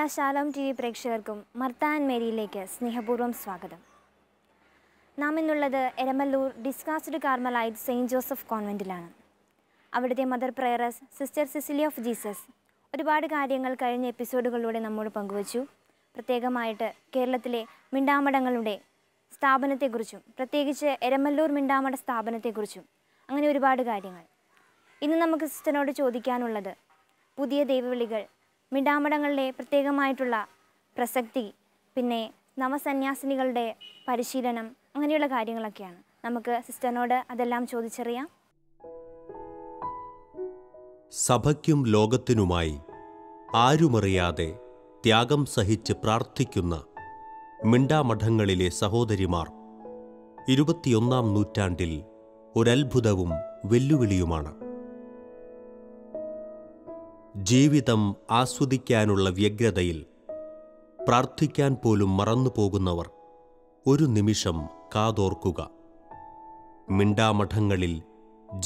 എല്ലാ Shalom T V പ്രേക്ഷകർക്കും മർത്താൻ മേരിയിലേക്ക് സ്നേഹപൂർവ്വം സ്വാഗതം നാം ഇന്നുള്ളത് Eramalloor discalced Carmelite saint Joseph കോൺവെൻറ്റിലാണ് അവിടുത്തെ mother prioress sister Cicily of Jesus ഒരുപാട് കാര്യങ്ങൾ കഴിഞ്ഞ എപ്പിസോഡുകളിലൂടെ നമ്മോട് പങ്കുവച്ചു പ്രത്യേകമായിട്ട് കേരളത്തിലെ മിണ്ടാമടങ്ങളുടെ സ്ഥാപനത്തെക്കുറിച്ചും പ്രത്യേകിച്ച് എരമല്ലൂർ മിണ്ടാമട സ്ഥാപനത്തെക്കുറിച്ചും അങ്ങനെ ഒരുപാട് കാര്യങ്ങൾ ഇന്ന് നമുക്ക് സിസ്റ്ററിനോട് ചോദിക്കാനുള്ളത് പുതിയ ദൈവവിളികൾ മിഡാമടങ്ങളുടെ പ്രത്യേകമായിട്ടുള്ള പ്രസക്തി പിന്നെ നവസന്യാസിനികളുടെ പരിശീലനം അങ്ങനെയുള്ള കാര്യങ്ങളൊക്കെയാണ് നമുക്ക് സിസ്റ്റർനോട് അതെല്ലാം ചോദിച്ചറിയാം സഭയ്ക്കും ലോകത്തിനുമായി ആരുമറിയാതെ ത്യാഗം സഹിച്ച് പ്രാർത്ഥിക്കുന്ന മിണ്ടാമഠങ്ങളിലെ സഹോദരിമാർ ഇരുപത്തിയൊന്നാം നൂറ്റാണ്ടിൽ ഒരത്ഭുതവും വെല്ലുവിളിയുമാണ് ജീവിതം ആസ്വദിക്കാനുള്ള വ്യഗ്രതയിൽ പ്രാർത്ഥിക്കാൻ പോലും മറന്നുപോകുന്നവർ ഒരു നിമിഷം കാതോർക്കുക മിണ്ടാമഠങ്ങളിൽ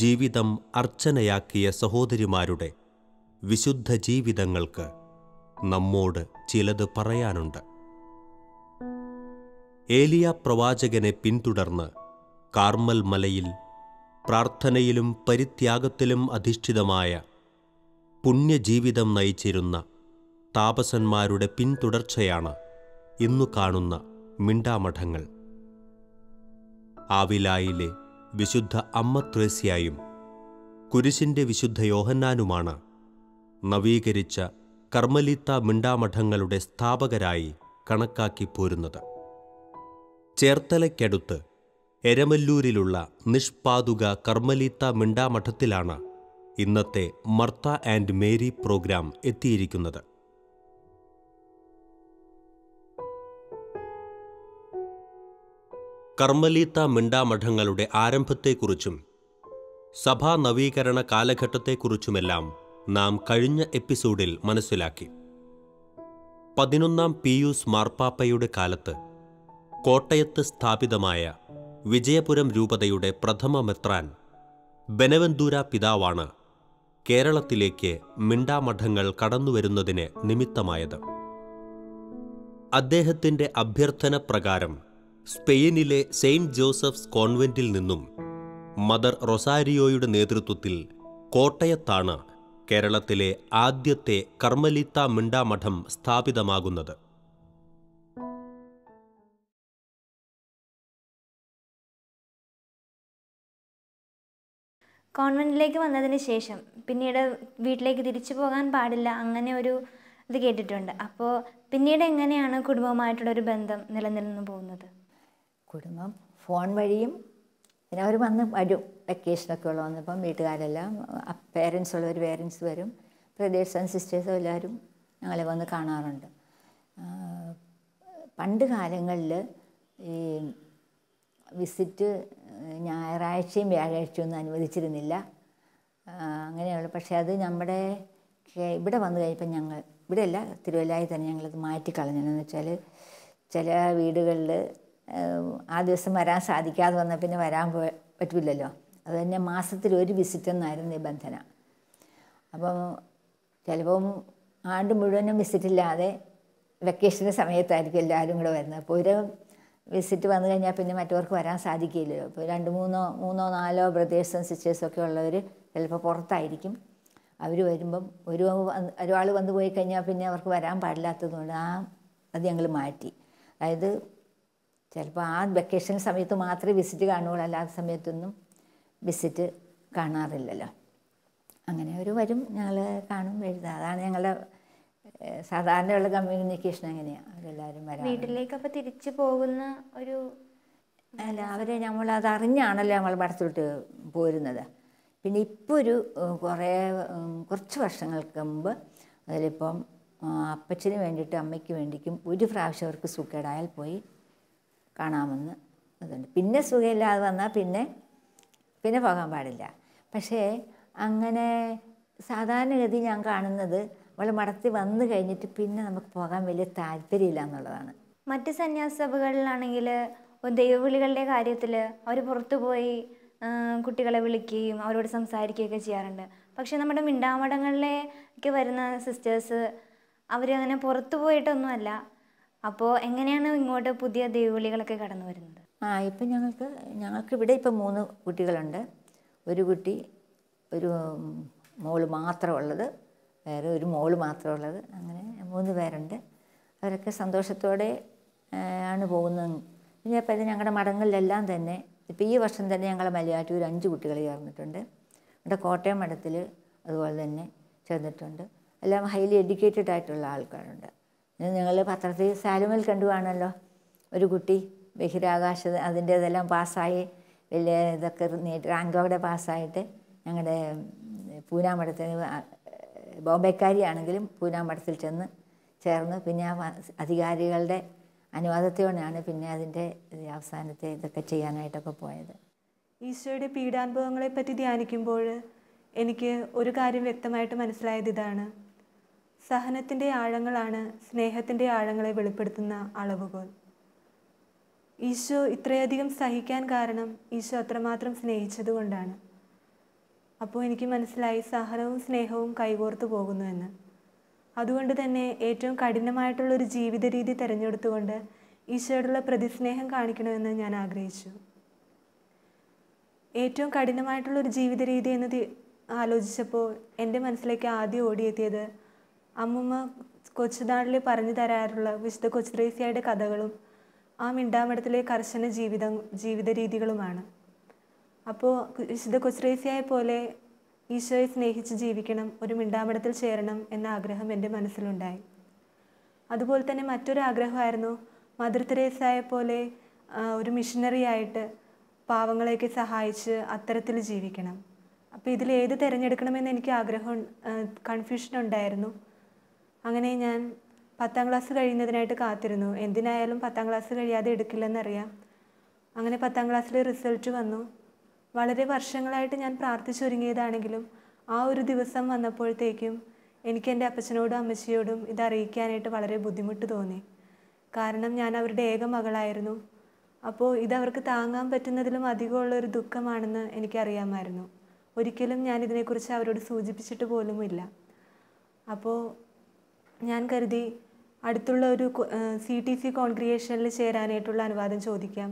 ജീവിതം അർച്ചനയാക്കിയ സഹോദരിമാരുടെ വിശുദ്ധ ജീവിതങ്ങൾക്ക് നമ്മോട് ചിലത് പറയാനുണ്ട് ഏലിയ പ്രവാചകനെ പിന്തുടർന്ന് കാർമൽ മലയിൽ പ്രാർത്ഥനയിലും പരിത്യാഗത്തിലും അധിഷ്ഠിതമായ പുണ്യജീവിതം നയിച്ചിരുന്ന താപസന്മാരുടെ പിന്തുടർച്ചയാണ് ഇന്നു കാണുന്ന മിണ്ടാമഠങ്ങൾ ആവിലായിലെ വിശുദ്ധ അമ്മ ത്രേസ്യായും കുരിശിൻ്റെ വിശുദ്ധ യോഹന്നാനുമാണ് നവീകരിച്ച കർമ്മലീത്ത മിണ്ടാമഠങ്ങളുടെ സ്ഥാപകരായി കണക്കാക്കി പോരുന്നത് ചേർത്തലയ്ക്കടുത്ത് എരമല്ലൂരിലുള്ള നിഷ്പാതുക കർമ്മലീത്ത മിണ്ടാമഠത്തിലാണ് ഇന്നത്തെ മർത്ത ആൻഡ് മേരി പ്രോഗ്രാം എത്തിയിരിക്കുന്നത് കർമ്മലീത്ത മിണ്ടാമഠങ്ങളുടെ ആരംഭത്തെക്കുറിച്ചും സഭാ നവീകരണ കാലഘട്ടത്തെക്കുറിച്ചുമെല്ലാം നാം കഴിഞ്ഞ എപ്പിസോഡിൽ മനസ്സിലാക്കി പതിനൊന്നാം പിയൂസ് മാർപ്പാപ്പയുടെ കാലത്ത് കോട്ടയത്ത് സ്ഥാപിതമായ വിജയപുരം രൂപതയുടെ പ്രഥമ മെത്രാൻ ബനവന്തൂര പിതാവാണ് കേരളത്തിലേക്ക് മിണ്ടാമഠങ്ങൾ കടന്നുവരുന്നതിന് നിമിത്തമായത് അദ്ദേഹത്തിൻ്റെ അഭ്യർത്ഥന പ്രകാരം സ്പെയിനിലെ സെയിൻറ്റ് ജോസഫ്സ് കോൺവെന്റിൽ നിന്നും മദർ റൊസാരിയോയുടെ നേതൃത്വത്തിൽ കോട്ടയത്താണ് കേരളത്തിലെ ആദ്യത്തെ കർമ്മലിത്ത മിണ്ടാമഠം സ്ഥാപിതമാകുന്നത് കോൺവെൻറ്റിലേക്ക് വന്നതിന് ശേഷം പിന്നീട് വീട്ടിലേക്ക് തിരിച്ചു പോകാൻ പാടില്ല അങ്ങനെ ഒരു ഇത് കേട്ടിട്ടുണ്ട് അപ്പോൾ പിന്നീട് എങ്ങനെയാണ് ഒരു ബന്ധം നിലനിന്ന് പോകുന്നത് കുടുംബം ഫോൺ വഴിയും പിന്നെ അവർ വന്ന് വരും വെക്കേഷനൊക്കെ ഉള്ള വന്നപ്പം വീട്ടുകാരെല്ലാം പേരൻസ് ഉള്ളവർ പേരൻസ് വരും ബ്രദേഴ്സ് സിസ്റ്റേഴ്സും എല്ലാവരും ഞങ്ങളെ വന്ന് കാണാറുണ്ട് പണ്ട് കാലങ്ങളിൽ ഈ വിസിറ്റ് ഞായറാഴ്ചയും ഒന്നും അനുവദിച്ചിരുന്നില്ല അങ്ങനെയുള്ള പക്ഷേ അത് നമ്മുടെ ഇവിടെ വന്നു കഴിഞ്ഞപ്പോൾ ഞങ്ങൾ അല്ല തിരുവല്ലായി തന്നെ ഞങ്ങളത് മാറ്റിക്കളഞ്ഞെന്ന് വെച്ചാൽ ചില വീടുകളിൽ ആ ദിവസം വരാൻ സാധിക്കാതെ വന്നാൽ പിന്നെ വരാൻ പോ പറ്റില്ലല്ലോ അത് തന്നെ മാസത്തിൽ ഒരു വിസിറ്റ് എന്നായിരുന്നു നിബന്ധന അപ്പം ചിലപ്പം ആണ്ട് മുഴുവനും വിസിറ്റില്ലാതെ വെക്കേഷൻ്റെ സമയത്തായിരിക്കും എല്ലാവരും കൂടെ വരുന്നത് അപ്പോൾ ഒരു വിസിറ്റ് വന്നു കഴിഞ്ഞാൽ പിന്നെ മറ്റവർക്ക് വരാൻ സാധിക്കില്ലല്ലോ ഇപ്പോൾ രണ്ട് മൂന്നോ മൂന്നോ നാലോ ബ്രദേഴ്സും സിസ്റ്റേഴ്സും ഒക്കെ ഉള്ളവർ ചിലപ്പോൾ പുറത്തായിരിക്കും അവർ വരുമ്പം ഒരു ഒരാൾ വന്നു പോയി കഴിഞ്ഞാൽ പിന്നെ അവർക്ക് വരാൻ പാടില്ലാത്തതുകൊണ്ട് ആ അത് ഞങ്ങൾ മാറ്റി അതായത് ചിലപ്പോൾ ആ വെക്കേഷൻ സമയത്ത് മാത്രമേ വിസിറ്റ് കാണുകയുള്ളൂ അല്ലാത്ത സമയത്തൊന്നും വിസിറ്റ് കാണാറില്ലല്ലോ അങ്ങനെ ഒരു വരും ഞങ്ങൾ കാണും എഴുതാം അതാണ് ഞങ്ങളുടെ സാധാരണയുള്ള കമ്മ്യൂണിക്കേഷൻ അങ്ങനെയാണ് അവരെല്ലാവരും വരാം വീട്ടിലേക്ക് അപ്പോൾ തിരിച്ചു പോകുന്ന ഒരു അല്ല അവരെ നമ്മൾ അതറിഞ്ഞാണല്ലോ നമ്മൾ പടത്തോട്ട് പോരുന്നത് പിന്നെ ഇപ്പോൾ ഒരു കുറേ കുറച്ച് വർഷങ്ങൾക്ക് മുമ്പ് അതിലിപ്പം അപ്പച്ചന് വേണ്ടിയിട്ട് അമ്മയ്ക്ക് വേണ്ടിക്കും ഒരു പ്രാവശ്യം അവർക്ക് സുഖേടായാൽ പോയി കാണാമെന്ന് അതുണ്ട് പിന്നെ സുഖമില്ലാതെ വന്നാൽ പിന്നെ പിന്നെ പോകാൻ പാടില്ല പക്ഷേ അങ്ങനെ സാധാരണഗതി ഞാൻ കാണുന്നത് അവൾ മടത്തി വന്നു കഴിഞ്ഞിട്ട് പിന്നെ നമുക്ക് പോകാൻ വലിയ താല്പര്യമില്ല എന്നുള്ളതാണ് മറ്റ് സന്യാസ സഭകളിലാണെങ്കിൽ ദൈവവിളികളുടെ കാര്യത്തിൽ അവർ പുറത്തു പോയി കുട്ടികളെ വിളിക്കുകയും അവരോട് സംസാരിക്കുകയൊക്കെ ചെയ്യാറുണ്ട് പക്ഷെ നമ്മുടെ മിണ്ടാമടങ്ങളിലേക്ക് വരുന്ന സിസ്റ്റേഴ്സ് അവരങ്ങനെ പുറത്തു പോയിട്ടൊന്നുമല്ല അപ്പോൾ എങ്ങനെയാണ് ഇങ്ങോട്ട് പുതിയ ദൈവവിളികളൊക്കെ കടന്നു വരുന്നത് ആ ഇപ്പം ഞങ്ങൾക്ക് ഞങ്ങൾക്ക് ഇവിടെ ഇപ്പം മൂന്ന് കുട്ടികളുണ്ട് ഒരു കുട്ടി ഒരു മോള് മാത്രമുള്ളത് വേറെ ഒരു മോൾ മാത്രമുള്ളത് അങ്ങനെ മൂന്ന് പേരുണ്ട് അവരൊക്കെ സന്തോഷത്തോടെ ആണ് പോകുന്നത് പിന്നെ അപ്പോൾ ഇത് ഞങ്ങളുടെ മഠങ്ങളിലെല്ലാം തന്നെ ഇപ്പോൾ ഈ വർഷം തന്നെ ഞങ്ങളെ മലയാറ്റൂർ അഞ്ച് കുട്ടികൾ ചേർന്നിട്ടുണ്ട് ഇവിടെ കോട്ടയം മഠത്തിൽ അതുപോലെ തന്നെ ചേർന്നിട്ടുണ്ട് എല്ലാം ഹൈലി എഡ്യൂക്കേറ്റഡ് ആയിട്ടുള്ള ആൾക്കാരുണ്ട് ഞങ്ങൾ പത്രത്തിൽ സാലുമൽ കണ്ടുവാണല്ലോ ഒരു കുട്ടി ബഹിരാകാശ അതിൻ്റേതെല്ലാം പാസ്സായി വലിയ ഇതൊക്കെ റാങ്കോടെ പാസ്സായിട്ട് ഞങ്ങളുടെ പൂനാമഠത്തിന് ബോംബെക്കാരിയാണെങ്കിലും പൂനാ മഠത്തിൽ ചെന്ന് ചേർന്ന് പിന്നെ ആ അധികാരികളുടെ അനുവാദത്തോടെയാണ് പിന്നെ അതിൻ്റെ അവസാനത്തെ ഇതൊക്കെ ചെയ്യാനായിട്ടൊക്കെ പോയത് ഈശോയുടെ പീഡാനുഭവങ്ങളെ പറ്റി ധ്യാനിക്കുമ്പോൾ എനിക്ക് ഒരു കാര്യം വ്യക്തമായിട്ട് മനസ്സിലായത് ഇതാണ് സഹനത്തിൻ്റെ ആഴങ്ങളാണ് സ്നേഹത്തിൻ്റെ ആഴങ്ങളെ വെളിപ്പെടുത്തുന്ന അളവുകൾ ഈശോ ഇത്രയധികം സഹിക്കാൻ കാരണം ഈശോ അത്രമാത്രം സ്നേഹിച്ചതുകൊണ്ടാണ് അപ്പോൾ എനിക്ക് മനസ്സിലായി സഹനവും സ്നേഹവും കൈകോർത്തു പോകുന്നുവെന്ന് അതുകൊണ്ട് തന്നെ ഏറ്റവും ഒരു ജീവിത രീതി തിരഞ്ഞെടുത്തുകൊണ്ട് ഈശോയോടുള്ള പ്രതിസ്നേഹം കാണിക്കണമെന്ന് ഞാൻ ആഗ്രഹിച്ചു ഏറ്റവും കഠിനമായിട്ടുള്ളൊരു ജീവിത രീതി എന്ന് ആലോചിച്ചപ്പോൾ എൻ്റെ മനസ്സിലേക്ക് ആദ്യം ഓടിയെത്തിയത് അമ്മമ്മ കൊച്ചുനാളിൽ പറഞ്ഞു തരാറുള്ള വിശുദ്ധ കൊച്ചുത്രേസിയായുടെ കഥകളും ആ മിണ്ടാമഠത്തിലെ കർശന ജീവിതം ജീവിത രീതികളുമാണ് അപ്പോൾ വിശുദ്ധ കൊസ്രേഫിയായ പോലെ ഈശോയെ സ്നേഹിച്ച് ജീവിക്കണം ഒരു മിണ്ടാമടത്തിൽ ചേരണം എന്ന ആഗ്രഹം എൻ്റെ മനസ്സിലുണ്ടായി അതുപോലെ തന്നെ മറ്റൊരു ആഗ്രഹമായിരുന്നു മദർ തെരേസായ പോലെ ഒരു മിഷനറി ആയിട്ട് പാവങ്ങളെയൊക്കെ സഹായിച്ച് അത്തരത്തിൽ ജീവിക്കണം അപ്പോൾ ഇതിൽ ഏത് തിരഞ്ഞെടുക്കണമെന്ന് എനിക്ക് ആഗ്രഹം കൺഫ്യൂഷൻ ഉണ്ടായിരുന്നു അങ്ങനെ ഞാൻ പത്താം ക്ലാസ് കഴിയുന്നതിനായിട്ട് കാത്തിരുന്നു എന്തിനായാലും പത്താം ക്ലാസ് കഴിയാതെ എടുക്കില്ലെന്നറിയാം അങ്ങനെ പത്താം ക്ലാസ്സിലെ റിസൾട്ട് വന്നു വളരെ വർഷങ്ങളായിട്ട് ഞാൻ പ്രാർത്ഥിച്ചൊരുങ്ങിയതാണെങ്കിലും ആ ഒരു ദിവസം വന്നപ്പോഴത്തേക്കും എനിക്ക് എൻ്റെ അപ്പച്ചനോടും അമ്മച്ചിയോടും ഇത് അറിയിക്കാനായിട്ട് വളരെ ബുദ്ധിമുട്ട് തോന്നി കാരണം ഞാൻ അവരുടെ ഏക മകളായിരുന്നു അപ്പോൾ ഇതവർക്ക് താങ്ങാൻ പറ്റുന്നതിലും അധികമുള്ള ഒരു ദുഃഖമാണെന്ന് എനിക്കറിയാമായിരുന്നു ഒരിക്കലും ഞാൻ ഇതിനെക്കുറിച്ച് അവരോട് സൂചിപ്പിച്ചിട്ട് പോലുമില്ല അപ്പോൾ ഞാൻ കരുതി അടുത്തുള്ള ഒരു സി ടി സി കോൺക്രിയേഷനിൽ ചേരാനായിട്ടുള്ള അനുവാദം ചോദിക്കാം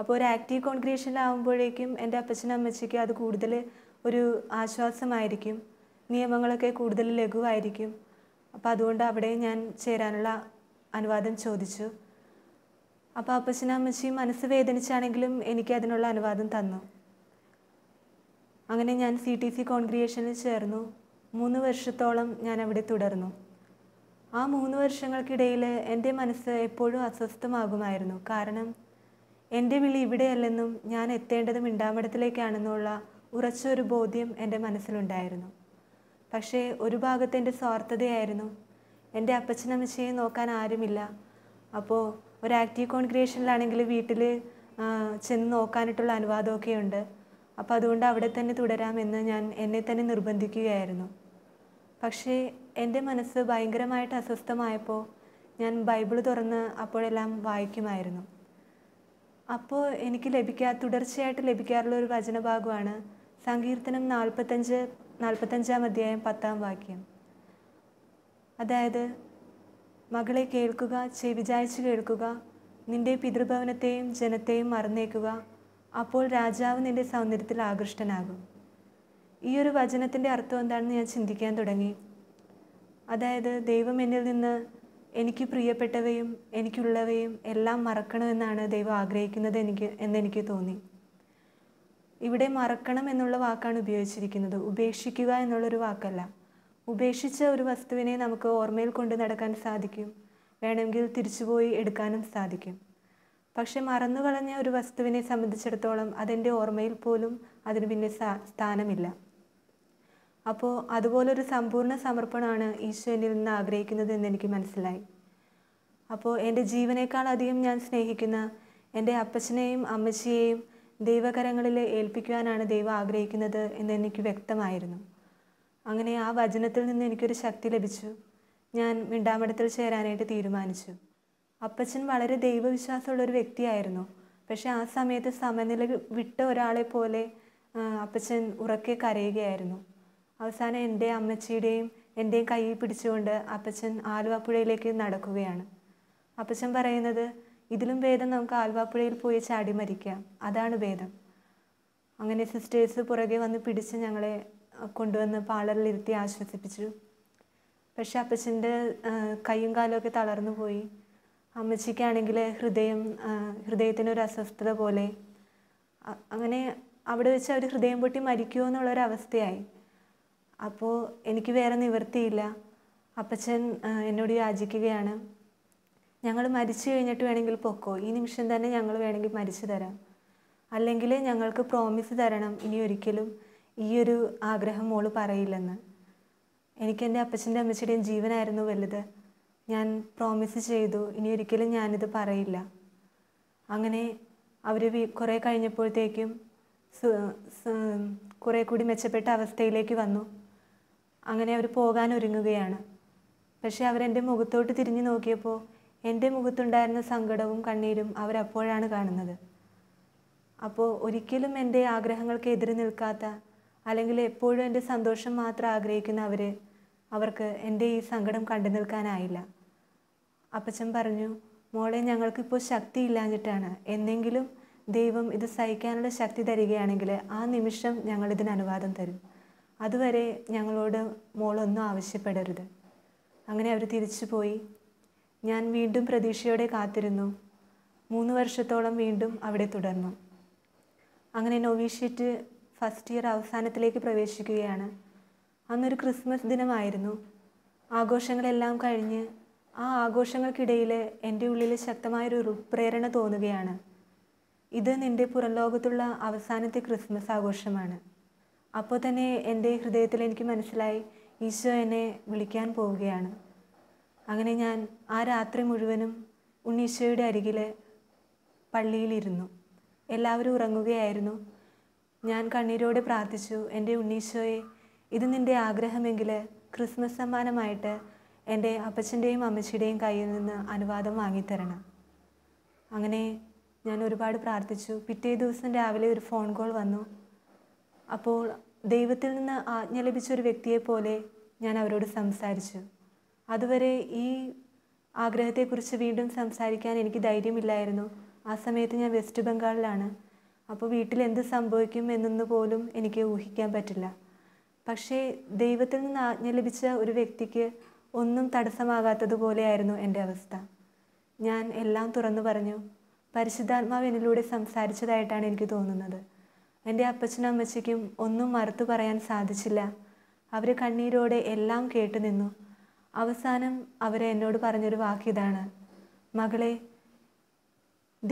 അപ്പോൾ ഒരു ആക്റ്റീവ് കോൺക്രീഷനിലാവുമ്പോഴേക്കും എൻ്റെ അപ്പച്ചനും അമ്മച്ചയ്ക്ക് അത് കൂടുതൽ ഒരു ആശ്വാസമായിരിക്കും നിയമങ്ങളൊക്കെ കൂടുതൽ ലഘുവായിരിക്കും അപ്പോൾ അതുകൊണ്ട് അവിടെ ഞാൻ ചേരാനുള്ള അനുവാദം ചോദിച്ചു അപ്പോൾ അപ്പച്ചനും അമ്മച്ചയും മനസ്സ് വേദനിച്ചാണെങ്കിലും എനിക്ക് അതിനുള്ള അനുവാദം തന്നു അങ്ങനെ ഞാൻ സി ടി സി കോൺക്രിയേഷനിൽ ചേർന്നു മൂന്ന് വർഷത്തോളം ഞാൻ അവിടെ തുടർന്നു ആ മൂന്ന് വർഷങ്ങൾക്കിടയിൽ എൻ്റെ മനസ്സ് എപ്പോഴും അസ്വസ്ഥമാകുമായിരുന്നു കാരണം എൻ്റെ വിളി ഇവിടെയല്ലെന്നും ഞാൻ എത്തേണ്ടത് മിണ്ടാമടത്തിലേക്കാണെന്നുള്ള ഉറച്ചൊരു ബോധ്യം എൻ്റെ മനസ്സിലുണ്ടായിരുന്നു പക്ഷേ ഒരു ഭാഗത്ത് എൻ്റെ സ്വാർത്ഥതയായിരുന്നു എൻ്റെ അപ്പച്ചനമ്മച്ചയെ നോക്കാൻ ആരുമില്ല അപ്പോൾ ഒരു ആക്റ്റീവ് കോൺക്രിയേഷനിലാണെങ്കിൽ വീട്ടിൽ ചെന്ന് നോക്കാനായിട്ടുള്ള അനുവാദമൊക്കെ ഉണ്ട് അപ്പോൾ അതുകൊണ്ട് അവിടെ തന്നെ തുടരാമെന്ന് ഞാൻ എന്നെ തന്നെ നിർബന്ധിക്കുകയായിരുന്നു പക്ഷേ എൻ്റെ മനസ്സ് ഭയങ്കരമായിട്ട് അസ്വസ്ഥമായപ്പോൾ ഞാൻ ബൈബിൾ തുറന്ന് അപ്പോഴെല്ലാം വായിക്കുമായിരുന്നു അപ്പോൾ എനിക്ക് ലഭിക്കാ തുടർച്ചയായിട്ട് ലഭിക്കാറുള്ള ഒരു വചനഭാഗമാണ് സങ്കീർത്തനം നാൽപ്പത്തഞ്ച് നാൽപ്പത്തഞ്ചാം അധ്യായം പത്താം വാക്യം അതായത് മകളെ കേൾക്കുക ചെവിചായച്ചു കേൾക്കുക നിന്റെ പിതൃഭവനത്തെയും ജനത്തെയും മറന്നേക്കുക അപ്പോൾ രാജാവ് നിന്റെ സൗന്ദര്യത്തിൽ ആകൃഷ്ടനാകും ഈ ഒരു വചനത്തിൻ്റെ അർത്ഥം എന്താണെന്ന് ഞാൻ ചിന്തിക്കാൻ തുടങ്ങി അതായത് ദൈവം എന്നിൽ നിന്ന് എനിക്ക് പ്രിയപ്പെട്ടവയും എനിക്കുള്ളവയും എല്ലാം മറക്കണമെന്നാണ് ദൈവം ആഗ്രഹിക്കുന്നത് എനിക്ക് എന്നെനിക്ക് തോന്നി ഇവിടെ മറക്കണം എന്നുള്ള വാക്കാണ് ഉപയോഗിച്ചിരിക്കുന്നത് ഉപേക്ഷിക്കുക എന്നുള്ളൊരു വാക്കല്ല ഉപേക്ഷിച്ച ഒരു വസ്തുവിനെ നമുക്ക് ഓർമ്മയിൽ കൊണ്ട് നടക്കാൻ സാധിക്കും വേണമെങ്കിൽ തിരിച്ചുപോയി എടുക്കാനും സാധിക്കും പക്ഷെ മറന്നു കളഞ്ഞ ഒരു വസ്തുവിനെ സംബന്ധിച്ചിടത്തോളം അതിൻ്റെ ഓർമ്മയിൽ പോലും അതിന് പിന്നെ സ്ഥാനമില്ല അപ്പോൾ അതുപോലൊരു സമ്പൂർണ്ണ സമർപ്പണമാണ് ഈശോ എന്നിൽ നിന്ന് ആഗ്രഹിക്കുന്നത് എന്ന് എനിക്ക് മനസ്സിലായി അപ്പോൾ എൻ്റെ ജീവനേക്കാളധികം ഞാൻ സ്നേഹിക്കുന്ന എൻ്റെ അപ്പച്ചനെയും അമ്മച്ചിയെയും ദൈവകരങ്ങളിൽ ഏൽപ്പിക്കുവാനാണ് ദൈവം ആഗ്രഹിക്കുന്നത് എന്ന് എനിക്ക് വ്യക്തമായിരുന്നു അങ്ങനെ ആ വചനത്തിൽ നിന്ന് എനിക്കൊരു ശക്തി ലഭിച്ചു ഞാൻ മിണ്ടാമഠത്തിൽ ചേരാനായിട്ട് തീരുമാനിച്ചു അപ്പച്ചൻ വളരെ ദൈവവിശ്വാസമുള്ള ഒരു വ്യക്തിയായിരുന്നു പക്ഷേ ആ സമയത്ത് സമനില വിട്ട ഒരാളെ പോലെ അപ്പച്ചൻ ഉറക്കെ കരയുകയായിരുന്നു അവസാനം എൻ്റെ അമ്മച്ചിയുടെയും എൻ്റെയും കൈ പിടിച്ചുകൊണ്ട് അപ്പച്ചൻ ആലുവാപ്പുഴയിലേക്ക് നടക്കുകയാണ് അപ്പച്ചൻ പറയുന്നത് ഇതിലും ഭേദം നമുക്ക് ആലുവാപ്പുഴയിൽ പോയി ചാടി മരിക്കാം അതാണ് ഭേദം അങ്ങനെ സിസ്റ്റേഴ്സ് പുറകെ വന്ന് പിടിച്ച് ഞങ്ങളെ കൊണ്ടുവന്ന് പാളറിലിരുത്തി ആശ്വസിപ്പിച്ചു പക്ഷെ അപ്പച്ചൻ്റെ കൈയും ഒക്കെ തളർന്നു പോയി അമ്മച്ചിക്കാണെങ്കിൽ ഹൃദയം ഹൃദയത്തിനൊരു അസ്വസ്ഥത പോലെ അങ്ങനെ അവിടെ വെച്ച് അവർ ഹൃദയം പൊട്ടി മരിക്കുമോ എന്നുള്ളൊരവസ്ഥയായി അപ്പോൾ എനിക്ക് വേറെ നിവൃത്തിയില്ല അപ്പച്ചൻ എന്നോട് യാചിക്കുകയാണ് ഞങ്ങൾ മരിച്ചു കഴിഞ്ഞിട്ട് വേണമെങ്കിൽ പൊക്കോ ഈ നിമിഷം തന്നെ ഞങ്ങൾ വേണമെങ്കിൽ മരിച്ചു തരാം അല്ലെങ്കിൽ ഞങ്ങൾക്ക് പ്രോമിസ് തരണം ഇനി ഒരിക്കലും ഈ ഒരു ആഗ്രഹം മോള് പറയില്ലെന്ന് എനിക്ക് എൻ്റെ അപ്പച്ചൻ്റെ അമ്മച്ചിയുടെയും ജീവനായിരുന്നു വലുത് ഞാൻ പ്രോമിസ് ചെയ്തു ഇനി ഒരിക്കലും ഞാനിത് പറയില്ല അങ്ങനെ അവർ കുറേ കഴിഞ്ഞപ്പോഴത്തേക്കും കുറേ കൂടി മെച്ചപ്പെട്ട അവസ്ഥയിലേക്ക് വന്നു അങ്ങനെ അവർ പോകാൻ ഒരുങ്ങുകയാണ് പക്ഷേ അവരെൻ്റെ മുഖത്തോട്ട് തിരിഞ്ഞു നോക്കിയപ്പോൾ എൻ്റെ മുഖത്തുണ്ടായിരുന്ന സങ്കടവും കണ്ണീരും അവരപ്പോഴാണ് കാണുന്നത് അപ്പോൾ ഒരിക്കലും എൻ്റെ ആഗ്രഹങ്ങൾക്ക് എതിര് നിൽക്കാത്ത അല്ലെങ്കിൽ എപ്പോഴും എൻ്റെ സന്തോഷം മാത്രം ആഗ്രഹിക്കുന്ന അവർ അവർക്ക് എൻ്റെ ഈ സങ്കടം കണ്ടു നിൽക്കാനായില്ല അപ്പച്ചൻ പറഞ്ഞു മോളെ ഞങ്ങൾക്കിപ്പോൾ ശക്തി ഇല്ലാഞ്ഞിട്ടാണ് എന്നെങ്കിലും ദൈവം ഇത് സഹിക്കാനുള്ള ശക്തി തരികയാണെങ്കിൽ ആ നിമിഷം ഞങ്ങളിതിന് അനുവാദം തരും അതുവരെ ഞങ്ങളോട് മോളൊന്നും ആവശ്യപ്പെടരുത് അങ്ങനെ അവർ തിരിച്ചു പോയി ഞാൻ വീണ്ടും പ്രതീക്ഷയോടെ കാത്തിരുന്നു മൂന്ന് വർഷത്തോളം വീണ്ടും അവിടെ തുടർന്നു അങ്ങനെ നോവിഷ്യേറ്റ് ഫസ്റ്റ് ഇയർ അവസാനത്തിലേക്ക് പ്രവേശിക്കുകയാണ് അന്നൊരു ക്രിസ്മസ് ദിനമായിരുന്നു ആഘോഷങ്ങളെല്ലാം കഴിഞ്ഞ് ആ ആഘോഷങ്ങൾക്കിടയിൽ എൻ്റെ ഉള്ളിൽ ശക്തമായൊരു ഉപ്രേരണ തോന്നുകയാണ് ഇത് നിൻ്റെ പുറം ലോകത്തുള്ള അവസാനത്തെ ക്രിസ്മസ് ആഘോഷമാണ് അപ്പോൾ തന്നെ എൻ്റെ ഹൃദയത്തിൽ എനിക്ക് മനസ്സിലായി ഈശോ എന്നെ വിളിക്കാൻ പോവുകയാണ് അങ്ങനെ ഞാൻ ആ രാത്രി മുഴുവനും ഉണ്ണീശോയുടെ അരികിലെ പള്ളിയിലിരുന്നു എല്ലാവരും ഉറങ്ങുകയായിരുന്നു ഞാൻ കണ്ണീരോടെ പ്രാർത്ഥിച്ചു എൻ്റെ ഉണ്ണീശോയെ ഇത് നിൻ്റെ ആഗ്രഹമെങ്കിൽ ക്രിസ്മസ് സമ്മാനമായിട്ട് എൻ്റെ അപ്പച്ചൻ്റെയും അമ്മച്ചിയുടെയും കയ്യിൽ നിന്ന് അനുവാദം വാങ്ങിത്തരണം അങ്ങനെ ഞാൻ ഒരുപാട് പ്രാർത്ഥിച്ചു പിറ്റേ ദിവസം രാവിലെ ഒരു ഫോൺ കോൾ വന്നു അപ്പോൾ ദൈവത്തിൽ നിന്ന് ആജ്ഞ ലഭിച്ച ഒരു വ്യക്തിയെപ്പോലെ ഞാൻ അവരോട് സംസാരിച്ചു അതുവരെ ഈ ആഗ്രഹത്തെക്കുറിച്ച് വീണ്ടും സംസാരിക്കാൻ എനിക്ക് ധൈര്യമില്ലായിരുന്നു ആ സമയത്ത് ഞാൻ വെസ്റ്റ് ബംഗാളിലാണ് അപ്പോൾ വീട്ടിൽ എന്ത് സംഭവിക്കും എന്നൊന്നു പോലും എനിക്ക് ഊഹിക്കാൻ പറ്റില്ല പക്ഷേ ദൈവത്തിൽ നിന്ന് ആജ്ഞ ലഭിച്ച ഒരു വ്യക്തിക്ക് ഒന്നും തടസ്സമാകാത്തതുപോലെയായിരുന്നു എൻ്റെ അവസ്ഥ ഞാൻ എല്ലാം തുറന്നു പറഞ്ഞു പരിശുദ്ധാത്മാവ് എന്നിലൂടെ സംസാരിച്ചതായിട്ടാണ് എനിക്ക് തോന്നുന്നത് എൻ്റെ അപ്പച്ചനും അമ്മച്ചയ്ക്കും ഒന്നും മറുത്തു പറയാൻ സാധിച്ചില്ല അവർ കണ്ണീരോടെ എല്ലാം കേട്ടു നിന്നു അവസാനം അവർ എന്നോട് പറഞ്ഞൊരു വാക്കിതാണ് മകളെ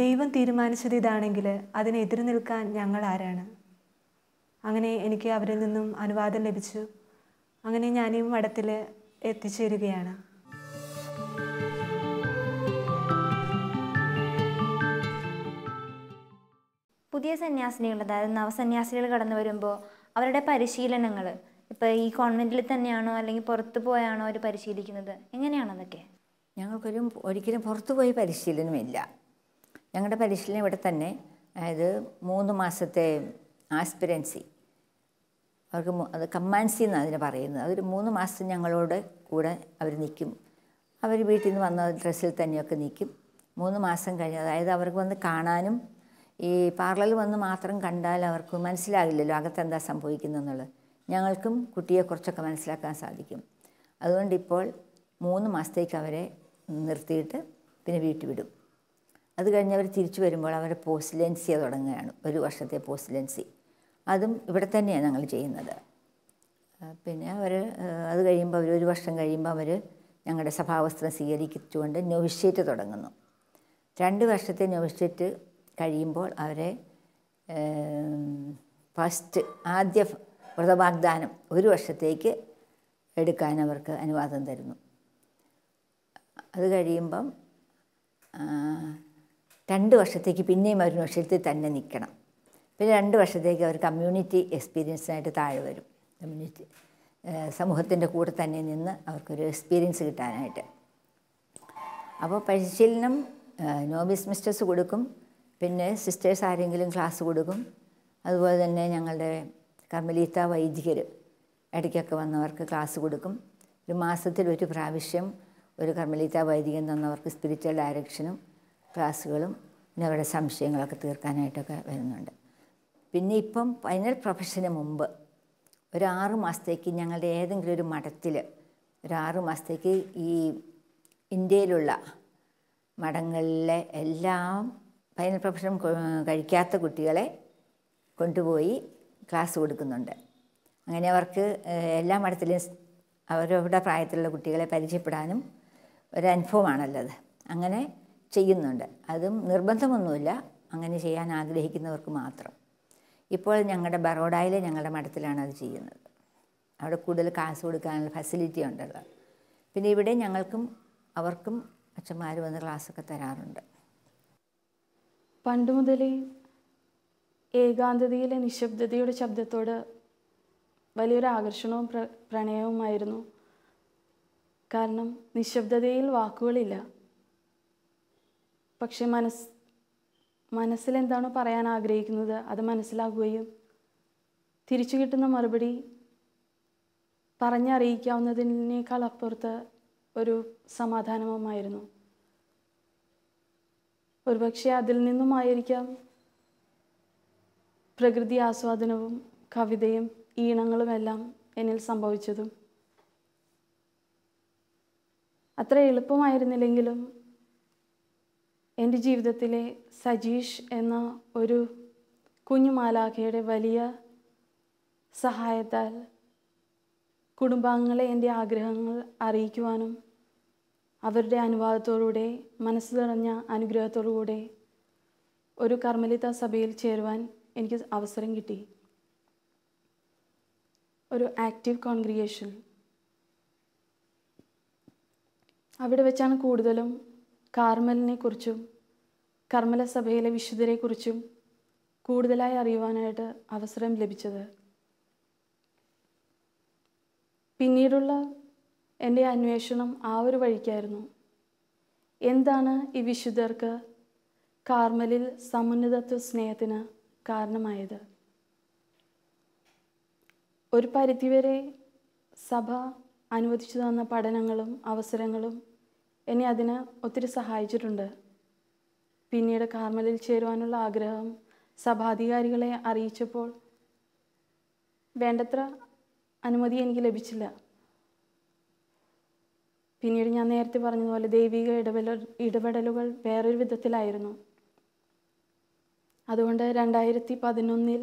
ദൈവം തീരുമാനിച്ചത് ഇതാണെങ്കിൽ അതിനെതിരെ നിൽക്കാൻ ഞങ്ങൾ ആരാണ് അങ്ങനെ എനിക്ക് അവരിൽ നിന്നും അനുവാദം ലഭിച്ചു അങ്ങനെ ഞാനീ മഠത്തിൽ എത്തിച്ചേരുകയാണ് പുതിയ സന്യാസിനികൾ അതായത് നവസന്യാസികൾ കടന്നു വരുമ്പോൾ അവരുടെ പരിശീലനങ്ങൾ ഇപ്പോൾ ഈ കോൺവെൻറ്റിൽ തന്നെയാണോ അല്ലെങ്കിൽ പുറത്ത് പോയാണോ അവർ പരിശീലിക്കുന്നത് എങ്ങനെയാണെന്നൊക്കെ ഞങ്ങൾക്കൊരു ഒരിക്കലും പുറത്തു പോയി പരിശീലനമില്ല ഞങ്ങളുടെ പരിശീലനം ഇവിടെ തന്നെ അതായത് മൂന്ന് മാസത്തെ ആസ്പിരൻസി അവർക്ക് അത് കമ്മാൻസി എന്നാണ് അതിന് പറയുന്നത് അതൊരു മൂന്ന് മാസം ഞങ്ങളോട് കൂടെ അവർ നിൽക്കും അവർ വീട്ടിൽ നിന്ന് വന്ന ഡ്രസ്സിൽ തന്നെയൊക്കെ നിൽക്കും മൂന്ന് മാസം കഴിഞ്ഞ് അതായത് അവർക്ക് വന്ന് കാണാനും ഈ പാർലറിൽ വന്ന് മാത്രം കണ്ടാൽ അവർക്ക് മനസ്സിലാകില്ലല്ലോ സംഭവിക്കുന്നത് എന്നുള്ളത് ഞങ്ങൾക്കും കുട്ടിയെക്കുറിച്ചൊക്കെ മനസ്സിലാക്കാൻ സാധിക്കും അതുകൊണ്ട് ഇപ്പോൾ മൂന്ന് മാസത്തേക്ക് അവരെ നിർത്തിയിട്ട് പിന്നെ വീട്ടിൽ വിടും അത് കഴിഞ്ഞ് അവർ തിരിച്ചു വരുമ്പോൾ അവരുടെ പോസ്റ്റിലൻസിയെ തുടങ്ങുകയാണ് ഒരു വർഷത്തെ പോസ്റ്റിലൻസി അതും ഇവിടെ തന്നെയാണ് ഞങ്ങൾ ചെയ്യുന്നത് പിന്നെ അവർ അത് കഴിയുമ്പോൾ അവർ ഒരു വർഷം കഴിയുമ്പോൾ അവർ ഞങ്ങളുടെ സഭാവസ്ത്രം സ്വീകരിച്ചുകൊണ്ട് നൊവിഷ്യേറ്റ് തുടങ്ങുന്നു രണ്ട് വർഷത്തെ നൊവിഷ്യേറ്റ് കഴിയുമ്പോൾ അവരെ ഫസ്റ്റ് ആദ്യ വ്രതവാഗ്ദാനം ഒരു വർഷത്തേക്ക് എടുക്കാൻ അവർക്ക് അനുവാദം തരുന്നു അത് കഴിയുമ്പം രണ്ട് വർഷത്തേക്ക് പിന്നെയും അവർ വർഷത്തിൽ തന്നെ നിൽക്കണം പിന്നെ രണ്ട് വർഷത്തേക്ക് അവർ കമ്മ്യൂണിറ്റി എക്സ്പീരിയൻസിനായിട്ട് താഴെ വരും കമ്മ്യൂണിറ്റി സമൂഹത്തിൻ്റെ കൂടെ തന്നെ നിന്ന് അവർക്കൊരു എക്സ്പീരിയൻസ് കിട്ടാനായിട്ട് അപ്പോൾ പരിശീലനം നോബിസ് മിസ്റ്റേഴ്സ് കൊടുക്കും പിന്നെ സിസ്റ്റേഴ്സ് ആരെങ്കിലും ക്ലാസ് കൊടുക്കും അതുപോലെ തന്നെ ഞങ്ങളുടെ കമലീത്ത വൈദികർ ഇടയ്ക്കൊക്കെ വന്നവർക്ക് ക്ലാസ് കൊടുക്കും ഒരു മാസത്തിൽ ഒരു പ്രാവശ്യം ഒരു കർമ്മലീത്ത വൈദികൻ തന്നവർക്ക് സ്പിരിച്വൽ ഡയറക്ഷനും ക്ലാസ്സുകളും പിന്നെ അവരുടെ സംശയങ്ങളൊക്കെ തീർക്കാനായിട്ടൊക്കെ വരുന്നുണ്ട് പിന്നെ ഇപ്പം ഫൈനൽ പ്രൊഫഷന് മുമ്പ് ഒരു ആറ് മാസത്തേക്ക് ഞങ്ങളുടെ ഏതെങ്കിലും ഒരു മഠത്തിൽ ഒരു ആറ് മാസത്തേക്ക് ഈ ഇന്ത്യയിലുള്ള മഠങ്ങളിലെ എല്ലാം ഫൈനൽ പ്രൊഫഷൻ കഴിക്കാത്ത കുട്ടികളെ കൊണ്ടുപോയി ക്ലാസ് കൊടുക്കുന്നുണ്ട് അങ്ങനെ അവർക്ക് എല്ലാ മഠത്തിലും അവരവരുടെ പ്രായത്തിലുള്ള കുട്ടികളെ പരിചയപ്പെടാനും ഒരു അനുഭവമാണല്ലോ അത് അങ്ങനെ ചെയ്യുന്നുണ്ട് അതും നിർബന്ധമൊന്നുമില്ല അങ്ങനെ ചെയ്യാൻ ആഗ്രഹിക്കുന്നവർക്ക് മാത്രം ഇപ്പോൾ ഞങ്ങളുടെ ബറോഡയിലെ ഞങ്ങളുടെ മഠത്തിലാണ് അത് ചെയ്യുന്നത് അവിടെ കൂടുതൽ കാശ് കൊടുക്കാനുള്ള ഫെസിലിറ്റി ഉണ്ടല്ലോ പിന്നെ ഇവിടെ ഞങ്ങൾക്കും അവർക്കും അച്ഛന്മാർ വന്ന് ക്ലാസ്സൊക്കെ തരാറുണ്ട് പണ്ട് മുതലേ ഏകാന്തതയിലെ നിശബ്ദതയുടെ ശബ്ദത്തോട് വലിയൊരു ആകർഷണവും പ്ര പ്രണയവുമായിരുന്നു കാരണം നിശബ്ദതയിൽ വാക്കുകളില്ല പക്ഷെ മനസ് മനസ്സിൽ പറയാൻ ആഗ്രഹിക്കുന്നത് അത് മനസ്സിലാകുകയും തിരിച്ചു കിട്ടുന്ന മറുപടി പറഞ്ഞറിയിക്കാവുന്നതിനേക്കാൾ അപ്പുറത്ത് ഒരു സമാധാനവുമായിരുന്നു ഒരുപക്ഷെ അതിൽ നിന്നുമായിരിക്കാം പ്രകൃതി ആസ്വാദനവും കവിതയും ഈണങ്ങളുമെല്ലാം എന്നിൽ സംഭവിച്ചതും അത്ര എളുപ്പമായിരുന്നില്ലെങ്കിലും എൻ്റെ ജീവിതത്തിലെ സജീഷ് എന്ന ഒരു കുഞ്ഞു മാലാഖയുടെ വലിയ സഹായത്താൽ കുടുംബാംഗങ്ങളെ എൻ്റെ ആഗ്രഹങ്ങൾ അറിയിക്കുവാനും അവരുടെ അനുവാദത്തോടുകൂടെ മനസ്സ് നിറഞ്ഞ അനുഗ്രഹത്തോടുകൂടെ ഒരു കർമ്മലിത സഭയിൽ ചേരുവാൻ എനിക്ക് അവസരം കിട്ടി ഒരു ആക്റ്റീവ് കോൺഗ്രിഗേഷൻ അവിടെ വെച്ചാണ് കൂടുതലും കാർമലിനെ കുറിച്ചും കർമ്മല സഭയിലെ വിശുദ്ധരെക്കുറിച്ചും കൂടുതലായി അറിയുവാനായിട്ട് അവസരം ലഭിച്ചത് പിന്നീടുള്ള എൻ്റെ അന്വേഷണം ആ ഒരു വഴിക്കായിരുന്നു എന്താണ് ഈ വിശുദ്ധർക്ക് കാർമലിൽ സമുന്നതത്വ സ്നേഹത്തിന് കാരണമായത് ഒരു പരിധിവരെ സഭ അനുവദിച്ചു തന്ന പഠനങ്ങളും അവസരങ്ങളും എന്നെ അതിന് ഒത്തിരി സഹായിച്ചിട്ടുണ്ട് പിന്നീട് കാർമലിൽ ചേരുവാനുള്ള ആഗ്രഹം സഭാധികാരികളെ അറിയിച്ചപ്പോൾ വേണ്ടത്ര അനുമതി എനിക്ക് ലഭിച്ചില്ല പിന്നീട് ഞാൻ നേരത്തെ പറഞ്ഞതുപോലെ ദൈവിക ഇടപെടൽ ഇടപെടലുകൾ വേറൊരു വിധത്തിലായിരുന്നു അതുകൊണ്ട് രണ്ടായിരത്തി പതിനൊന്നിൽ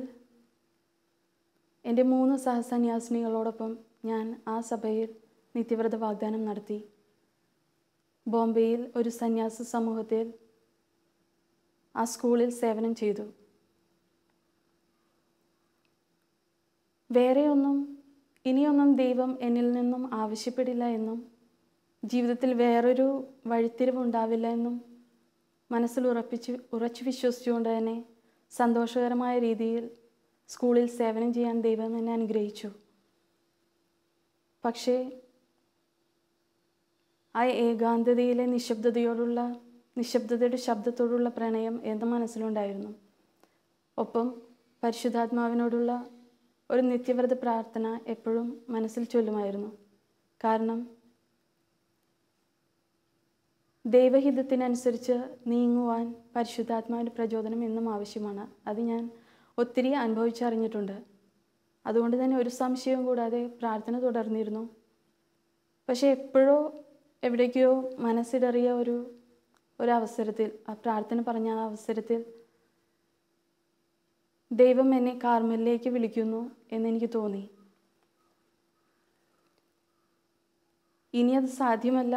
എൻ്റെ മൂന്ന് സഹസന്യാസിനികളോടൊപ്പം ഞാൻ ആ സഭയിൽ നിത്യവ്രത വാഗ്ദാനം നടത്തി ബോംബെയിൽ ഒരു സന്യാസ സമൂഹത്തിൽ ആ സ്കൂളിൽ സേവനം ചെയ്തു വേറെയൊന്നും ഇനിയൊന്നും ദൈവം എന്നിൽ നിന്നും ആവശ്യപ്പെടില്ല എന്നും ജീവിതത്തിൽ വേറൊരു ഉണ്ടാവില്ല എന്നും മനസ്സിൽ ഉറപ്പിച്ച് ഉറച്ചു വിശ്വസിച്ചുകൊണ്ട് തന്നെ സന്തോഷകരമായ രീതിയിൽ സ്കൂളിൽ സേവനം ചെയ്യാൻ ദൈവം എന്നെ അനുഗ്രഹിച്ചു പക്ഷേ ആ ഏകാന്തതയിലെ നിശബ്ദതയോടുള്ള നിശബ്ദതയുടെ ശബ്ദത്തോടുള്ള പ്രണയം എൻ്റെ മനസ്സിലുണ്ടായിരുന്നു ഒപ്പം പരിശുദ്ധാത്മാവിനോടുള്ള ഒരു നിത്യവ്രത പ്രാർത്ഥന എപ്പോഴും മനസ്സിൽ ചൊല്ലുമായിരുന്നു കാരണം ദൈവഹിതത്തിനനുസരിച്ച് നീങ്ങുവാൻ പരിശുദ്ധാത്മാവിൻ്റെ പ്രചോദനം എന്നും ആവശ്യമാണ് അത് ഞാൻ ഒത്തിരി അനുഭവിച്ചറിഞ്ഞിട്ടുണ്ട് അതുകൊണ്ട് തന്നെ ഒരു സംശയവും കൂടാതെ പ്രാർത്ഥന തുടർന്നിരുന്നു പക്ഷേ എപ്പോഴോ എവിടേക്കോ മനസ്സിടറിയ ഒരു ഒരവസരത്തിൽ ആ പ്രാർത്ഥന പറഞ്ഞ ആ അവസരത്തിൽ ദൈവം എന്നെ കാർമലിലേക്ക് വിളിക്കുന്നു എന്നെനിക്ക് തോന്നി ഇനി അത് സാധ്യമല്ല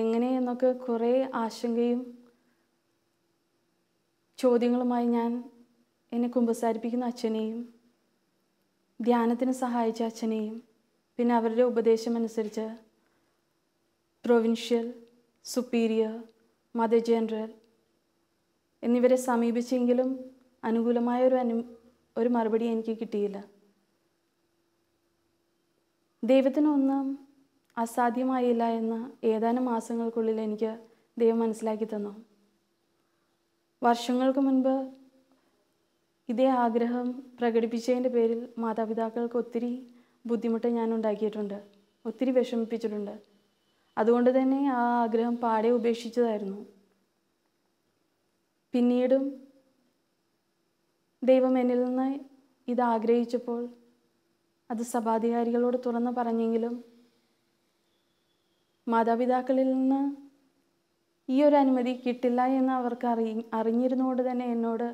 എങ്ങനെ എന്നൊക്കെ കുറേ ആശങ്കയും ചോദ്യങ്ങളുമായി ഞാൻ എന്നെ കുമ്പസാരിപ്പിക്കുന്ന അച്ഛനെയും ധ്യാനത്തിന് സഹായിച്ച അച്ഛനെയും പിന്നെ അവരുടെ ഉപദേശമനുസരിച്ച് പ്രൊവിൻഷ്യൽ സുപ്പീരിയർ മദർ ജനറൽ എന്നിവരെ സമീപിച്ചെങ്കിലും അനുകൂലമായ ഒരു അനു ഒരു മറുപടി എനിക്ക് കിട്ടിയില്ല ദൈവത്തിനൊന്നും അസാധ്യമായില്ല എന്ന് ഏതാനും മാസങ്ങൾക്കുള്ളിൽ എനിക്ക് ദൈവം മനസ്സിലാക്കി തന്നു വർഷങ്ങൾക്ക് മുൻപ് ഇതേ ആഗ്രഹം പ്രകടിപ്പിച്ചതിൻ്റെ പേരിൽ മാതാപിതാക്കൾക്ക് ഒത്തിരി ബുദ്ധിമുട്ട് ഞാൻ ഉണ്ടാക്കിയിട്ടുണ്ട് ഒത്തിരി വിഷമിപ്പിച്ചിട്ടുണ്ട് അതുകൊണ്ട് തന്നെ ആ ആഗ്രഹം പാടെ ഉപേക്ഷിച്ചതായിരുന്നു പിന്നീടും ദൈവം എന്നിൽ നിന്ന് ഇത് ആഗ്രഹിച്ചപ്പോൾ അത് സഭാധികാരികളോട് തുറന്ന് പറഞ്ഞെങ്കിലും മാതാപിതാക്കളിൽ നിന്ന് ഈ ഒരു അനുമതി കിട്ടില്ല എന്ന് അവർക്ക് അറി അറിഞ്ഞിരുന്നുകൊണ്ട് തന്നെ എന്നോട്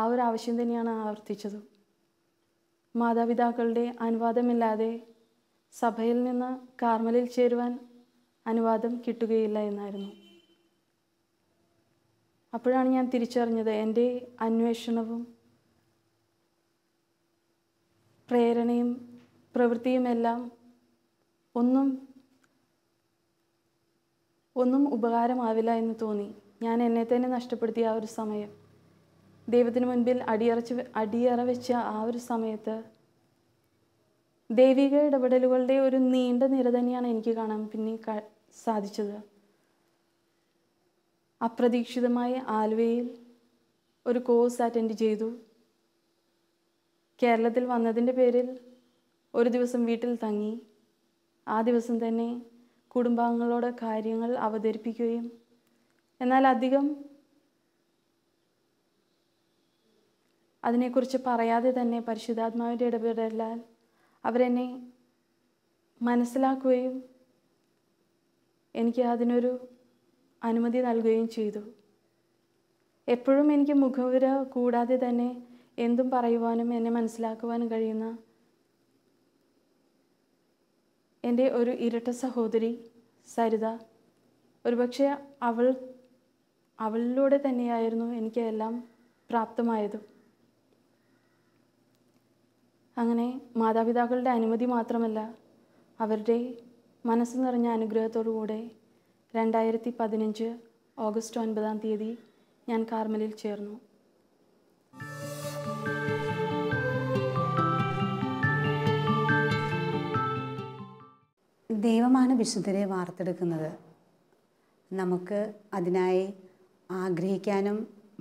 ആ ഒരു ആവശ്യം തന്നെയാണ് ആവർത്തിച്ചത് മാതാപിതാക്കളുടെ അനുവാദമില്ലാതെ സഭയിൽ നിന്ന് കാർമലിൽ ചേരുവാൻ അനുവാദം കിട്ടുകയില്ല എന്നായിരുന്നു അപ്പോഴാണ് ഞാൻ തിരിച്ചറിഞ്ഞത് എൻ്റെ അന്വേഷണവും പ്രേരണയും പ്രവൃത്തിയുമെല്ലാം ഒന്നും ഒന്നും ഉപകാരമാവില്ല എന്ന് തോന്നി ഞാൻ എന്നെ തന്നെ നഷ്ടപ്പെടുത്തിയ ആ ഒരു സമയം ദൈവത്തിന് മുൻപിൽ അടിയറച്ച് അടിയറ വെച്ച ആ ഒരു സമയത്ത് ദൈവിക ഇടപെടലുകളുടെ ഒരു നീണ്ട നിര തന്നെയാണ് എനിക്ക് കാണാൻ പിന്നെ സാധിച്ചത് അപ്രതീക്ഷിതമായി ആലുവയിൽ ഒരു കോഴ്സ് അറ്റൻഡ് ചെയ്തു കേരളത്തിൽ വന്നതിൻ്റെ പേരിൽ ഒരു ദിവസം വീട്ടിൽ തങ്ങി ആ ദിവസം തന്നെ കുടുംബാംഗങ്ങളോട് കാര്യങ്ങൾ അവതരിപ്പിക്കുകയും എന്നാൽ അധികം അതിനെക്കുറിച്ച് പറയാതെ തന്നെ പരിശുദ്ധാത്മാവിൻ്റെ ഇടപെടലാൽ അവരെന്നെ മനസ്സിലാക്കുകയും എനിക്ക് അതിനൊരു അനുമതി നൽകുകയും ചെയ്തു എപ്പോഴും എനിക്ക് മുഖവുര കൂടാതെ തന്നെ എന്തും പറയുവാനും എന്നെ മനസ്സിലാക്കുവാനും കഴിയുന്ന എൻ്റെ ഒരു ഇരട്ട സഹോദരി സരിത ഒരുപക്ഷെ അവൾ അവളിലൂടെ തന്നെയായിരുന്നു എനിക്ക് എല്ലാം പ്രാപ്തമായത് അങ്ങനെ മാതാപിതാക്കളുടെ അനുമതി മാത്രമല്ല അവരുടെ മനസ്സ് നിറഞ്ഞ അനുഗ്രഹത്തോടുകൂടെ രണ്ടായിരത്തി പതിനഞ്ച് ഓഗസ്റ്റ് ഒൻപതാം തീയതി ഞാൻ കാർമലിൽ ചേർന്നു ദൈവമാണ് വിശുദ്ധരെ വാർത്തെടുക്കുന്നത് നമുക്ക് അതിനായി ആഗ്രഹിക്കാനും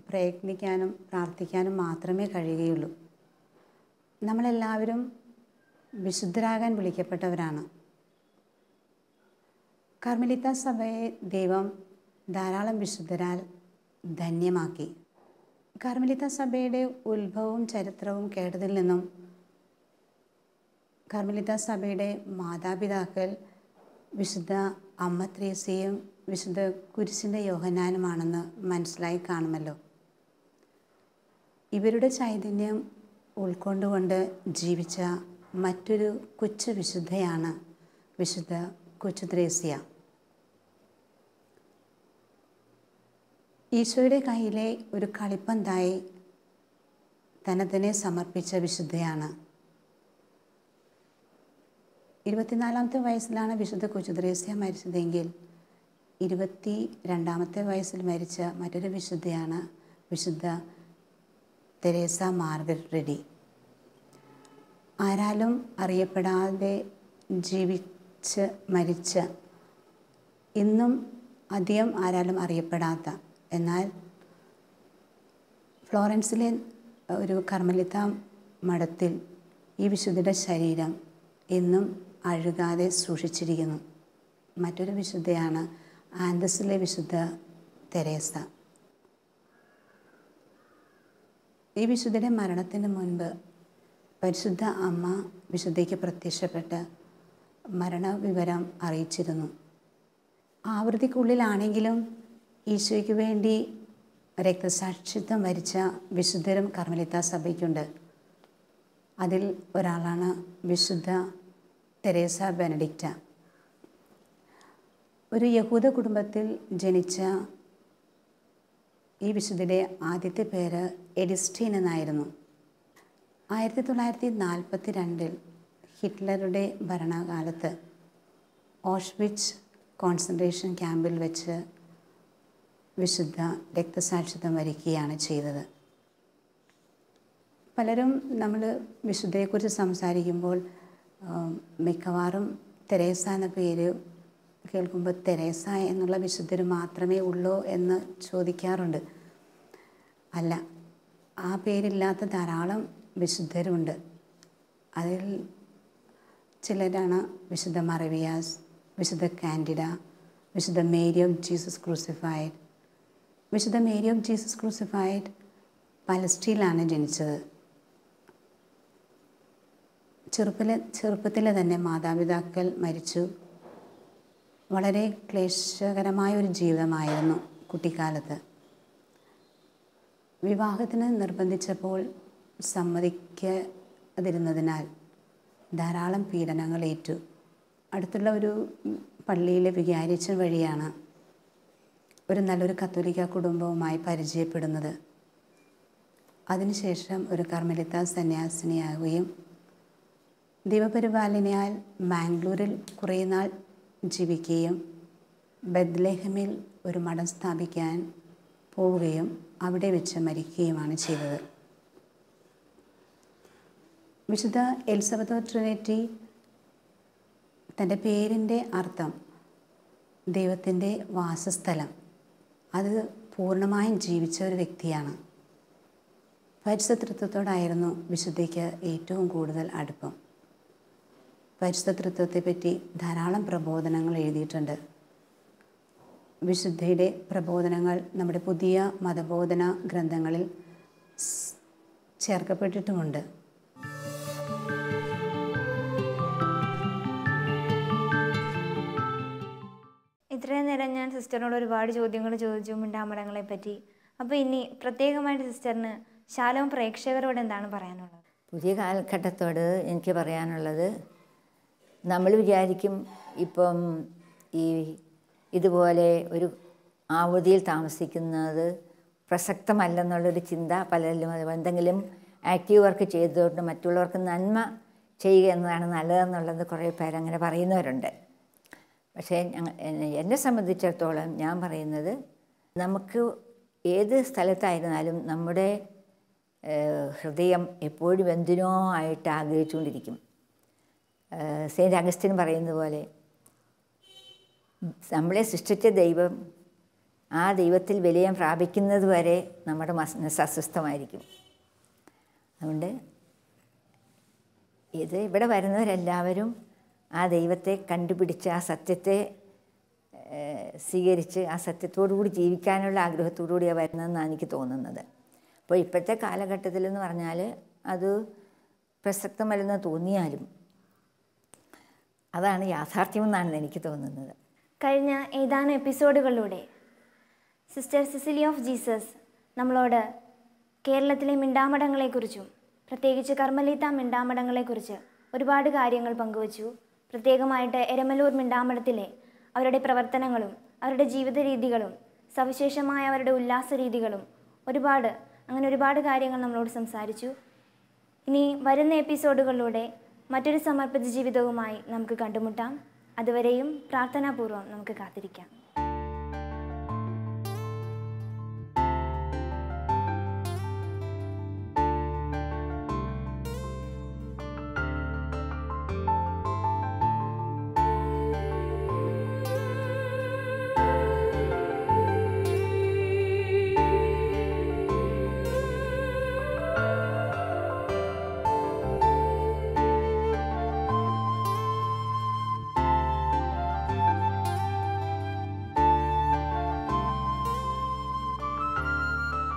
പ്രയത്നിക്കാനും പ്രാർത്ഥിക്കാനും മാത്രമേ കഴിയുകയുള്ളൂ നമ്മളെല്ലാവരും വിശുദ്ധരാകാൻ വിളിക്കപ്പെട്ടവരാണ് കർമ്മലിത്ത സഭയെ ദൈവം ധാരാളം വിശുദ്ധരാൽ ധന്യമാക്കി കർമ്മലിത്ത സഭയുടെ ഉത്ഭവവും ചരിത്രവും കേട്ടതിൽ നിന്നും കർമ്മലിത്ത സഭയുടെ മാതാപിതാക്കൾ വിശുദ്ധ അമ്മ ത്രേസ്യയും വിശുദ്ധ കുരിശിൻ്റെ യോഹനാനുമാണെന്ന് മനസ്സിലായി കാണുമല്ലോ ഇവരുടെ ചൈതന്യം ഉൾക്കൊണ്ടുകൊണ്ട് ജീവിച്ച മറ്റൊരു കൊച്ചു വിശുദ്ധയാണ് വിശുദ്ധ കൊച്ചു ത്രേസ്യ ഈശോയുടെ കയ്യിലെ ഒരു കളിപ്പന്തായി തന്നെ സമർപ്പിച്ച വിശുദ്ധയാണ് ഇരുപത്തിനാലാമത്തെ വയസ്സിലാണ് വിശുദ്ധ കുചുദ്രേസ്യ മരിച്ചതെങ്കിൽ ഇരുപത്തി രണ്ടാമത്തെ വയസ്സിൽ മരിച്ച മറ്റൊരു വിശുദ്ധയാണ് വിശുദ്ധ തെരേസ മാർഗരറ്റ് റെഡി ആരാലും അറിയപ്പെടാതെ ജീവിച്ച് മരിച്ച ഇന്നും അധികം ആരാലും അറിയപ്പെടാത്ത എന്നാൽ ഫ്ലോറൻസിലെ ഒരു കർമ്മലിത മഠത്തിൽ ഈ വിശുദ്ധയുടെ ശരീരം ഇന്നും അഴുകാതെ സൂക്ഷിച്ചിരിക്കുന്നു മറ്റൊരു വിശുദ്ധയാണ് ആൻഡസിലെ വിശുദ്ധ തെരേസ ഈ വിശുദ്ധയുടെ മരണത്തിന് മുൻപ് പരിശുദ്ധ അമ്മ വിശുദ്ധയ്ക്ക് പ്രത്യക്ഷപ്പെട്ട് മരണവിവരം അറിയിച്ചിരുന്നു ആവൃത്തിക്കുള്ളിലാണെങ്കിലും ഈശോയ്ക്ക് വേണ്ടി രക്തസാക്ഷിത്വം വരിച്ച വിശുദ്ധരും കർമ്മലിത സഭയ്ക്കുണ്ട് അതിൽ ഒരാളാണ് വിശുദ്ധ തെരേസ ബെനഡിക്റ്റ ഒരു യഹൂദ കുടുംബത്തിൽ ജനിച്ച ഈ വിശുദ്ധയുടെ ആദ്യത്തെ പേര് എഡിസ്റ്റീൻ എന്നായിരുന്നു ആയിരത്തി തൊള്ളായിരത്തി നാൽപ്പത്തി രണ്ടിൽ ഹിറ്റ്ലറുടെ ഭരണകാലത്ത് ഓഷ്വിച്ച് കോൺസെൻട്രേഷൻ ക്യാമ്പിൽ വെച്ച് വിശുദ്ധ രക്തസാക്ഷിത്വം വരിക്കുകയാണ് ചെയ്തത് പലരും നമ്മൾ വിശുദ്ധയെക്കുറിച്ച് സംസാരിക്കുമ്പോൾ മിക്കവാറും തെരേസ എന്ന പേര് കേൾക്കുമ്പോൾ തെരേസ എന്നുള്ള വിശുദ്ധർ മാത്രമേ ഉള്ളൂ എന്ന് ചോദിക്കാറുണ്ട് അല്ല ആ പേരില്ലാത്ത ധാരാളം വിശുദ്ധരുണ്ട് അതിൽ ചിലരാണ് വിശുദ്ധ മറവിയാസ് വിശുദ്ധ കാൻഡിഡ വിശുദ്ധ മേരി ഓഫ് ജീസസ് ക്രൂസിഫൈഡ് വിശുദ്ധ മേരി ഓഫ് ജീസസ് ക്രൂസിഫൈഡ് പലസ്റ്റീനിലാണ് ജനിച്ചത് ചെറുപ്പിലെ ചെറുപ്പത്തിൽ തന്നെ മാതാപിതാക്കൾ മരിച്ചു വളരെ ക്ലേശകരമായ ഒരു ജീവിതമായിരുന്നു കുട്ടിക്കാലത്ത് വിവാഹത്തിന് നിർബന്ധിച്ചപ്പോൾ സമ്മതിക്കാതിരുന്നതിനാൽ ധാരാളം ഏറ്റു അടുത്തുള്ള ഒരു പള്ളിയിലെ വികാരിച്ചൻ വഴിയാണ് ഒരു നല്ലൊരു കത്തോലിക്ക കുടുംബവുമായി പരിചയപ്പെടുന്നത് അതിനുശേഷം ഒരു കർമ്മലിത സന്യാസിനിയാവുകയും ദിവപരിപാലനയാൽ മാംഗ്ലൂരിൽ കുറേ നാൾ ജീവിക്കുകയും ബദ്ലേഹമിൽ ഒരു മഠം സ്ഥാപിക്കാൻ പോവുകയും അവിടെ വെച്ച് മരിക്കുകയുമാണ് ചെയ്തത് വിശുദ്ധ എലിസബത്തോ ട്രിനിറ്റി തൻ്റെ പേരിൻ്റെ അർത്ഥം ദൈവത്തിൻ്റെ വാസസ്ഥലം അത് പൂർണ്ണമായും ജീവിച്ച ഒരു വ്യക്തിയാണ് പരിശുദ്ധ വിശുദ്ധയ്ക്ക് ഏറ്റവും കൂടുതൽ അടുപ്പം പരിശുദ്ധ തൃത്വത്തെപ്പറ്റി ധാരാളം പ്രബോധനങ്ങൾ എഴുതിയിട്ടുണ്ട് വിശുദ്ധയുടെ പ്രബോധനങ്ങൾ നമ്മുടെ പുതിയ മതബോധന ഗ്രന്ഥങ്ങളിൽ ചേർക്കപ്പെട്ടിട്ടുമുണ്ട് ഇത്രയും നേരം ഞാൻ സിസ്റ്ററിനോട് ഒരുപാട് ചോദ്യങ്ങൾ ചോദിച്ചു മിണ്ടാമ്പടങ്ങളെ പറ്റി അപ്പൊ ഇനി പ്രത്യേകമായിട്ട് സിസ്റ്ററിന് ശാലവും പ്രേക്ഷകരോട് എന്താണ് പറയാനുള്ളത് പുതിയ കാലഘട്ടത്തോട് എനിക്ക് പറയാനുള്ളത് നമ്മൾ വിചാരിക്കും ഇപ്പം ഈ ഇതുപോലെ ഒരു ആവൃതിയിൽ താമസിക്കുന്നത് പ്രസക്തമല്ലെന്നുള്ളൊരു ചിന്ത പലരിലും എന്തെങ്കിലും ആക്റ്റീവ് വർക്ക് ചെയ്തുകൊണ്ട് മറ്റുള്ളവർക്ക് നന്മ ചെയ്യുക എന്നതാണ് നല്ലതെന്നുള്ളത് കുറേ പേര് അങ്ങനെ പറയുന്നവരുണ്ട് പക്ഷേ എന്നെ സംബന്ധിച്ചിടത്തോളം ഞാൻ പറയുന്നത് നമുക്ക് ഏത് സ്ഥലത്തായിരുന്നാലും നമ്മുടെ ഹൃദയം എപ്പോഴും എന്തിനോ ആയിട്ട് ആഗ്രഹിച്ചുകൊണ്ടിരിക്കും സെയിൻറ്റ് അഗസ്റ്റിൻ പറയുന്ന പോലെ നമ്മളെ സൃഷ്ടിച്ച ദൈവം ആ ദൈവത്തിൽ വിലയം പ്രാപിക്കുന്നത് വരെ നമ്മുടെ മനസ്സ് അസ്വസ്ഥമായിരിക്കും അതുകൊണ്ട് ഇത് ഇവിടെ വരുന്നവരെല്ലാവരും ആ ദൈവത്തെ കണ്ടുപിടിച്ച് ആ സത്യത്തെ സ്വീകരിച്ച് ആ സത്യത്തോടുകൂടി ജീവിക്കാനുള്ള ആഗ്രഹത്തോടുകൂടിയാണ് വരുന്നതെന്നാണ് എനിക്ക് തോന്നുന്നത് അപ്പോൾ ഇപ്പോഴത്തെ കാലഘട്ടത്തിലെന്ന് പറഞ്ഞാൽ അത് പ്രസക്തമല്ലെന്ന് തോന്നിയാലും അതാണ് യാഥാർത്ഥ്യമെന്നാണ് എനിക്ക് തോന്നുന്നത് കഴിഞ്ഞ ഏതാനും എപ്പിസോഡുകളിലൂടെ സിസ്റ്റർ സിസിലി ഓഫ് ജീസസ് നമ്മളോട് കേരളത്തിലെ മിണ്ടാമടങ്ങളെക്കുറിച്ചും പ്രത്യേകിച്ച് കർമ്മലീത്ത മിണ്ടാമടങ്ങളെക്കുറിച്ച് ഒരുപാട് കാര്യങ്ങൾ പങ്കുവച്ചു പ്രത്യേകമായിട്ട് എരമലൂർ മിണ്ടാമഠത്തിലെ അവരുടെ പ്രവർത്തനങ്ങളും അവരുടെ ജീവിത രീതികളും സവിശേഷമായ അവരുടെ ഉല്ലാസ രീതികളും ഒരുപാട് അങ്ങനെ ഒരുപാട് കാര്യങ്ങൾ നമ്മളോട് സംസാരിച്ചു ഇനി വരുന്ന എപ്പിസോഡുകളിലൂടെ മറ്റൊരു സമർപ്പിത ജീവിതവുമായി നമുക്ക് കണ്ടുമുട്ടാം അതുവരെയും പ്രാർത്ഥനാപൂർവ്വം നമുക്ക് കാത്തിരിക്കാം